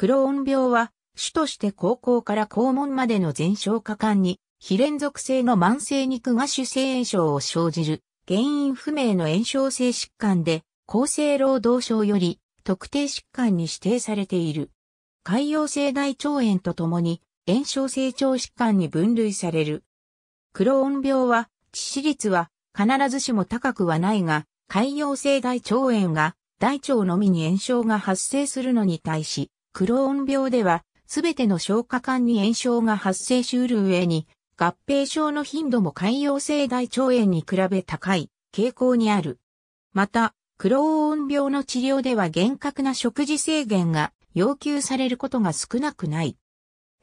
クローン病は、主として高校から肛門までの全消化管に、非連続性の慢性肉芽腫性炎症を生じる、原因不明の炎症性疾患で、厚生労働省より特定疾患に指定されている。潰瘍性大腸炎とともに、炎症性腸疾患に分類される。クローン病は、致死率は必ずしも高くはないが、潰瘍性大腸炎が大腸のみに炎症が発生するのに対し、クローン病では、すべての消化管に炎症が発生しうる上に、合併症の頻度も潰瘍性大腸炎に比べ高い傾向にある。また、クローン病の治療では厳格な食事制限が要求されることが少なくない。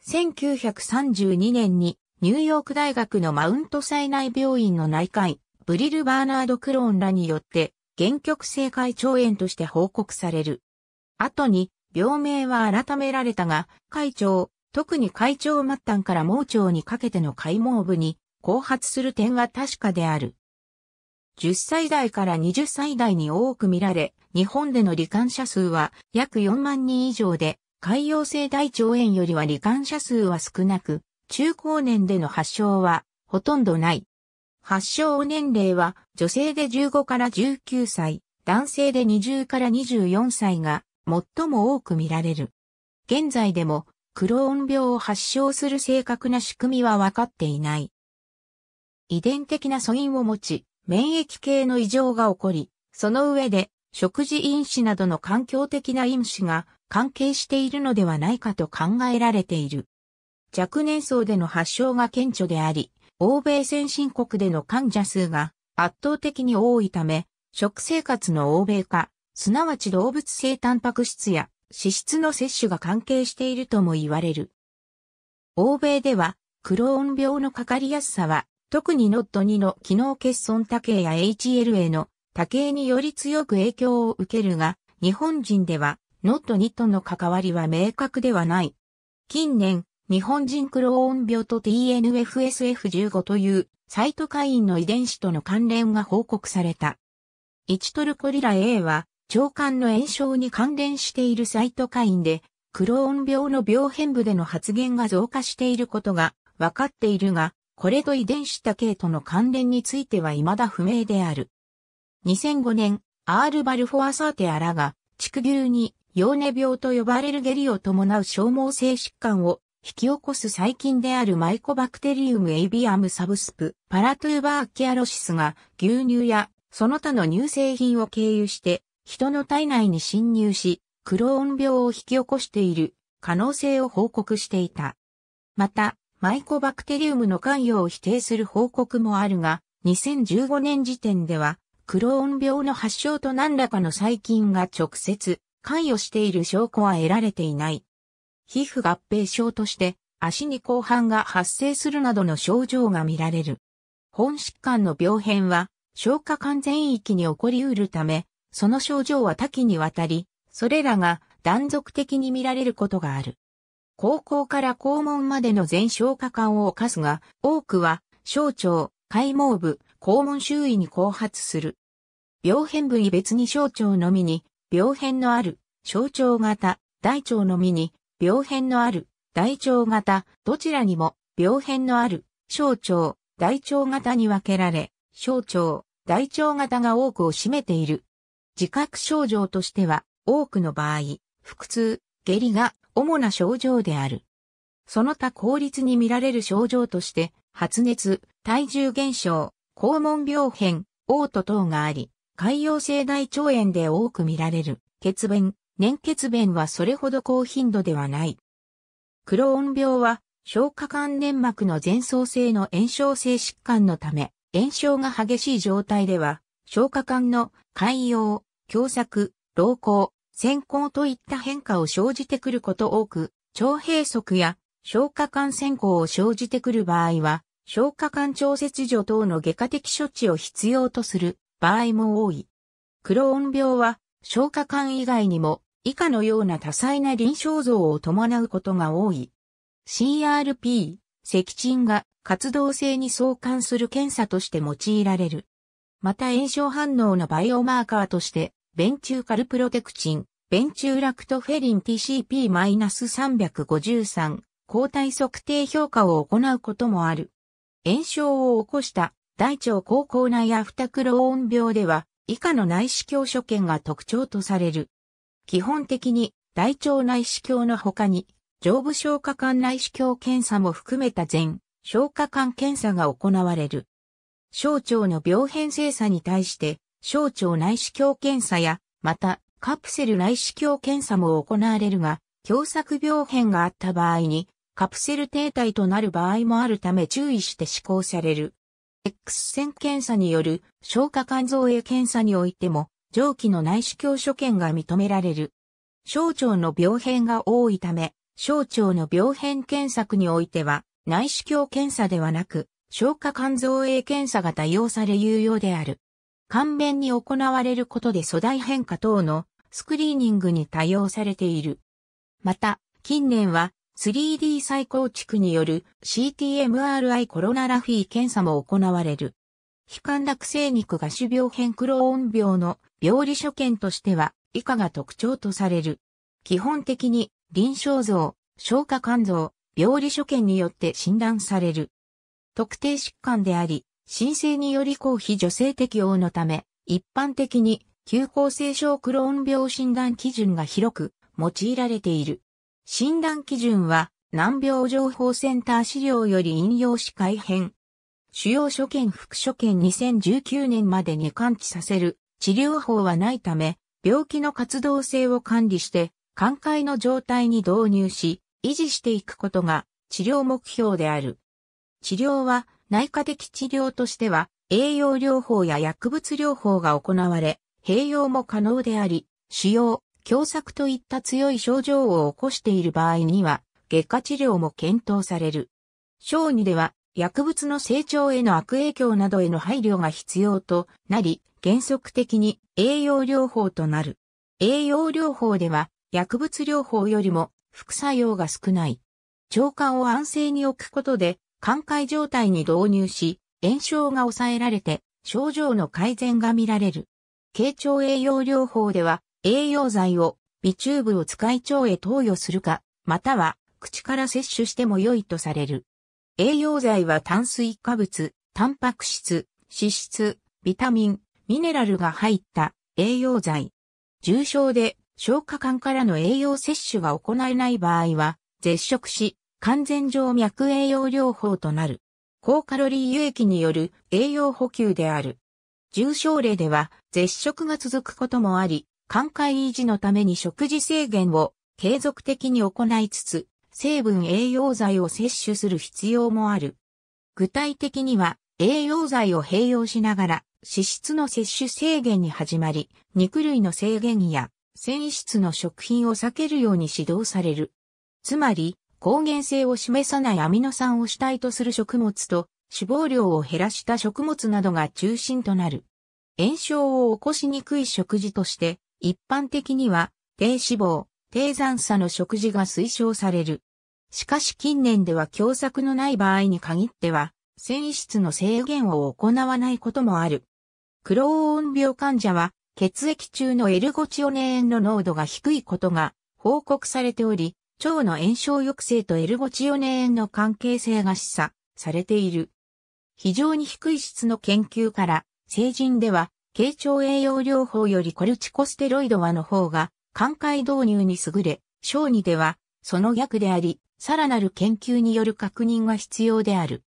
1932年にニューヨーク大学のマウントサイナイ病院の内科医、ブリル・バーナード・クローンらによって、原曲性海腸炎として報告される。後に、病名は改められたが、会長、特に会長末端から盲腸にかけての解盲部に後発する点は確かである。10歳代から20歳代に多く見られ、日本での罹患者数は約4万人以上で、海洋性大腸炎よりは罹患者数は少なく、中高年での発症はほとんどない。発症年齢は女性で15から19歳、男性で20から24歳が最も多く見られる。現在でもクローン病を発症する正確な仕組みは分かっていない。遺伝的な素因を持ち、免疫系の異常が起こり、その上で食事因子などの環境的な因子が関係しているのではないかと考えられている。若年層での発症が顕著であり、欧米先進国での患者数が圧倒的に多いため、食生活の欧米化、すなわち動物性タンパク質や脂質の摂取が関係しているとも言われる。欧米では、クローン病のかかりやすさは、特に NOD2 の機能欠損多形や HLA の多形により強く影響を受けるが、日本人では NOD2 との関わりは明確ではない。近年、日本人クローン病と TNFSF15 というサイトカインの遺伝子との関連が報告された。1トルコリラ A は腸管の炎症に関連しているサイトカインで、クローン病の病変部での発現が増加していることが分かっているが、これと遺伝子多系との関連については未だ不明である。2005年、アール・バルフォアサーテアラが、畜牛に、幼ネ病と呼ばれる下痢を伴う消耗性疾患を引き起こす細菌であるマイコバクテリウムエイビアムサブスプパラトゥーバーキアロシスが牛乳やその他の乳製品を経由して人の体内に侵入し、クローン病を引き起こしている可能性を報告していた。また、マイコバクテリウムの関与を否定する報告もあるが、2015年時点では、クローン病の発症と何らかの細菌が直接関与している証拠は得られていない。皮膚合併症として足に後半が発生するなどの症状が見られる。本疾患の病変は消化管全域に起こりうるため、その症状は多岐にわたり、それらが断続的に見られることがある。高校から肛門までの全消化管を犯すが、多くは小腸、解毛部、肛門周囲に後発する。病変部位別に小腸のみに、病変のある、小腸型、大腸のみに、病変のある、大腸型、どちらにも、病変のある、小腸、大腸型に分けられ、小腸、大腸型が多くを占めている。自覚症状としては、多くの場合、腹痛、下痢が主な症状である。その他効率に見られる症状として、発熱、体重減少、肛門病変、嘔吐等があり、潰瘍性大腸炎で多く見られる。血便、粘血便はそれほど高頻度ではない。クローン病は、消化管粘膜の前奏性の炎症性疾患のため、炎症が激しい状態では、消化管の潰瘍、強作、老行、先行といった変化を生じてくること多く、腸閉塞や消化管先行を生じてくる場合は、消化管調節所等の外科的処置を必要とする場合も多い。クローン病は消化管以外にも以下のような多彩な臨床像を伴うことが多い。CRP、赤鎮が活動性に相関する検査として用いられる。また炎症反応のバイオマーカーとして、ベンチューカルプロテクチン、ベンチューラクトフェリン TCP-353 抗体測定評価を行うこともある。炎症を起こした大腸高校内アフタクローン病では、以下の内視鏡所見が特徴とされる。基本的に大腸内視鏡の他に、上部消化管内視鏡検査も含めた全消化管検査が行われる。小腸の病変性差に対して、小腸内視鏡検査や、また、カプセル内視鏡検査も行われるが、狭窄病変があった場合に、カプセル停滞となる場合もあるため注意して施行される。X 線検査による消化肝臓へ検査においても、上記の内視鏡所見が認められる。小腸の病変が多いため、小腸の病変検索においては、内視鏡検査ではなく、消化肝臓影検査が多用され有用である。簡便に行われることで素大変化等のスクリーニングに多用されている。また、近年は 3D 再構築による CTMRI コロナラフィー検査も行われる。非観。落性肉が種病変クローン病の病理所見としては以下が特徴とされる。基本的に臨床像、消化肝臓、病理所見によって診断される。特定疾患であり、申請により公費助成適用のため、一般的に、急行性症クローン病診断基準が広く用いられている。診断基準は、難病情報センター資料より引用し改変。主要所見副所見2019年までに完治させる治療法はないため、病気の活動性を管理して、寛解の状態に導入し、維持していくことが治療目標である。治療は内科的治療としては栄養療法や薬物療法が行われ、併用も可能であり、腫瘍、狭窄といった強い症状を起こしている場合には、外科治療も検討される。小児では、薬物の成長への悪影響などへの配慮が必要となり、原則的に栄養療法となる。栄養療法では、薬物療法よりも副作用が少ない。腸管を安静に置くことで寛解状態に導入し、炎症が抑えられて症状の改善が見られる。経腸栄養療法では栄養剤を微チューブを使い腸へ投与するか、または口から摂取しても良いとされる。栄養剤は炭水化物、タンパク質、脂質、ビタミン、ミネラルが入った栄養剤。重症で消化管からの栄養摂取が行えない場合は、絶食し、完全上脈栄養療法となる。高カロリー輸液による栄養補給である。重症例では絶食が続くこともあり、寛解維持のために食事制限を継続的に行いつつ、成分栄養剤を摂取する必要もある。具体的には栄養剤を併用しながら脂質の摂取制限に始まり、肉類の制限や繊維質の食品を避けるように指導される。つまり、抗原性を示さないアミノ酸を主体とする食物と脂肪量を減らした食物などが中心となる。炎症を起こしにくい食事として、一般的には低脂肪、低残差の食事が推奨される。しかし近年では強作のない場合に限っては、繊維質の制限を行わないこともある。クローン病患者は血液中のエルゴチオネーンの濃度が低いことが報告されており、腸の炎症抑制とエルゴチオネーンの関係性が示唆されている。非常に低い質の研究から、成人では、経腸栄養療法よりコルチコステロイドはの方が、寛解導入に優れ、小児では、その逆であり、さらなる研究による確認が必要である。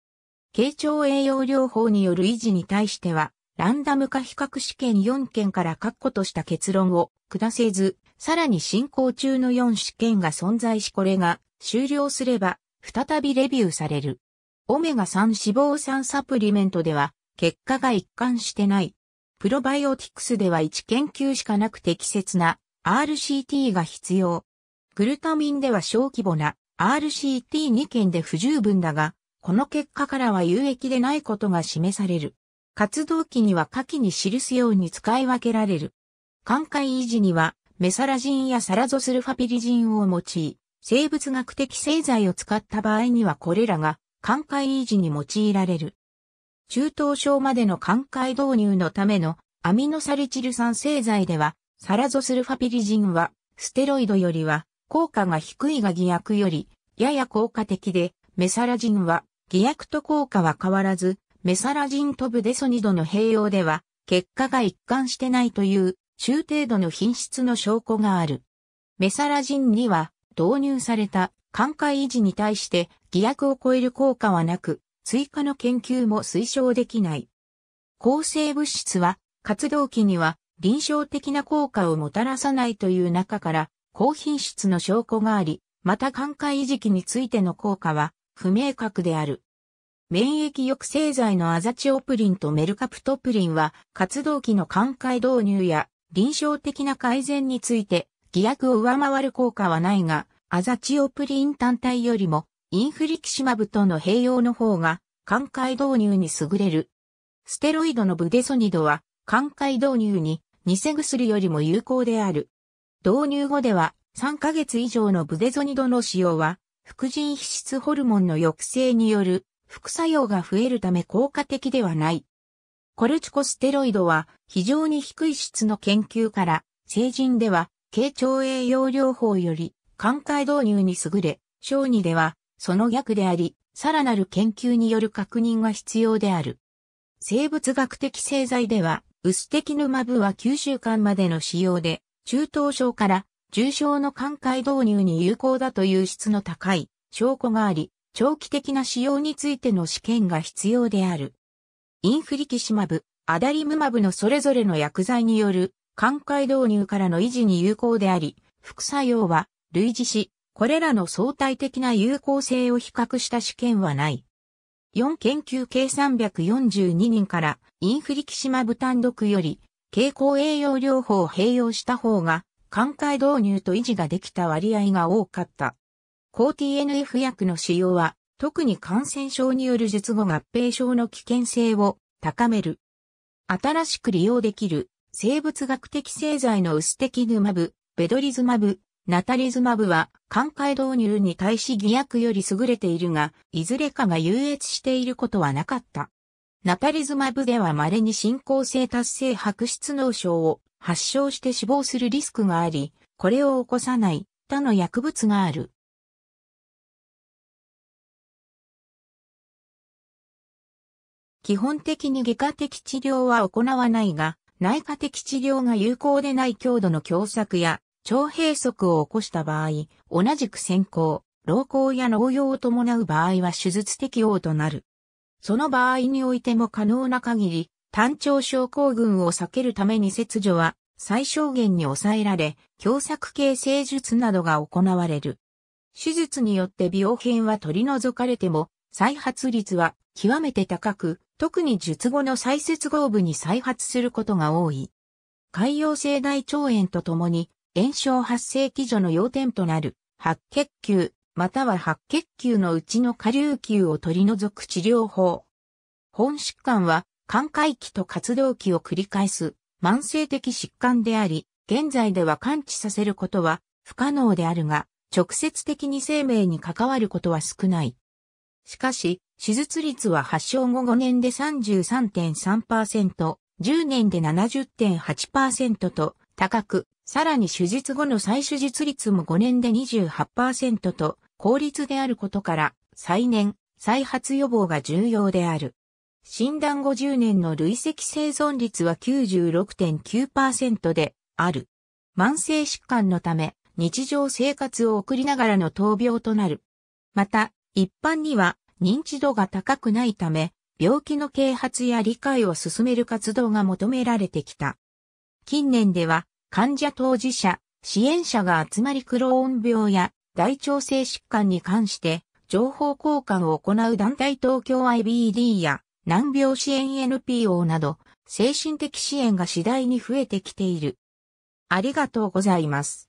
経腸栄養療法による維持に対しては、ランダム化比較試験4件から確固とした結論を下せず、さらに進行中の4試験が存在しこれが終了すれば再びレビューされる。オメガ3脂肪酸サプリメントでは結果が一貫してない。プロバイオティクスでは1研究しかなく適切な RCT が必要。グルタミンでは小規模な RCT2 件で不十分だが、この結果からは有益でないことが示される。活動期には下記に記すように使い分けられる。寛解維持にはメサラジンやサラゾスルファピリジンを用い、生物学的製剤を使った場合にはこれらが寛解維持に用いられる。中等症までの寛解導入のためのアミノサリチル酸製剤では、サラゾスルファピリジンは、ステロイドよりは、効果が低いが偽薬より、やや効果的で、メサラジンは、偽薬と効果は変わらず、メサラジンとブデソニドの併用では、結果が一貫してないという中程度の品質の証拠がある。メサラジンには導入された寛解維持に対して偽薬を超える効果はなく、追加の研究も推奨できない。抗生物質は活動期には臨床的な効果をもたらさないという中から高品質の証拠があり、また寛解維持期についての効果は不明確である。免疫抑制剤のアザチオプリンとメルカプトプリンは活動期の寛解導入や臨床的な改善について、偽薬を上回る効果はないが、アザチオプリン単体よりも、インフリキシマブとの併用の方が、寛解導入に優れる。ステロイドのブデソニドは、寛解導入に、偽薬よりも有効である。導入後では、3ヶ月以上のブデゾニドの使用は、副腎皮質ホルモンの抑制による副作用が増えるため効果的ではない。コルチコステロイドは非常に低い質の研究から、成人では、軽腸栄養療法より、寛解導入に優れ、小児では、その逆であり、さらなる研究による確認が必要である。生物学的製剤では、薄キヌマブは9週間までの使用で、中等症から重症の寛解導入に有効だという質の高い証拠があり、長期的な使用についての試験が必要である。インフリキシマブ、アダリムマブのそれぞれの薬剤による、寛解導入からの維持に有効であり、副作用は類似し、これらの相対的な有効性を比較した試験はない。4研究計342人からインフリキシマブ単独より経口栄養療法を併用した方が寛解導入と維持ができた割合が多かった。抗 TNF 薬の使用は特に感染症による術後合併症の危険性を高める。新しく利用できる生物学的製剤のウステキヌマブ、ベドリズマブ、ナタリズマブは、寛解導入に対し偽薬より優れているが、いずれかが優越していることはなかった。ナタリズマブでは稀に進行性達成白質脳症を発症して死亡するリスクがあり、これを起こさない他の薬物がある。基本的に外科的治療は行わないが、内科的治療が有効でない強度の狭窄や腸閉塞を起こした場合、同じく先行、老行や農用を伴う場合は手術適応となる。その場合においても可能な限り、単調症候群を避けるために切除は最小限に抑えられ、狭窄形成術などが行われる。手術によって病変は取り除かれても、再発率は極めて高く、特に術後の再接合部に再発することが多い。海洋性大腸炎とともに、炎症発生基準の要点となる、白血球、または白血球のうちの下流球を取り除く治療法。本疾患は、寛解期と活動期を繰り返す慢性的疾患であり、現在では完治させることは不可能であるが、直接的に生命に関わることは少ない。しかし、手術率は発症後5年で33.3%、10年で70.8%と高く、さらに手術後の再手術率も5年で28%と効率であることから、再年、再発予防が重要である。診断後10年の累積生存率は96.9%である。慢性疾患のため、日常生活を送りながらの闘病となる。また、一般には認知度が高くないため、病気の啓発や理解を進める活動が求められてきた。近年では、患者当事者、支援者が集まりクローン病や大腸性疾患に関して情報交換を行う団体東京 IBD や難病支援 NPO など精神的支援が次第に増えてきている。ありがとうございます。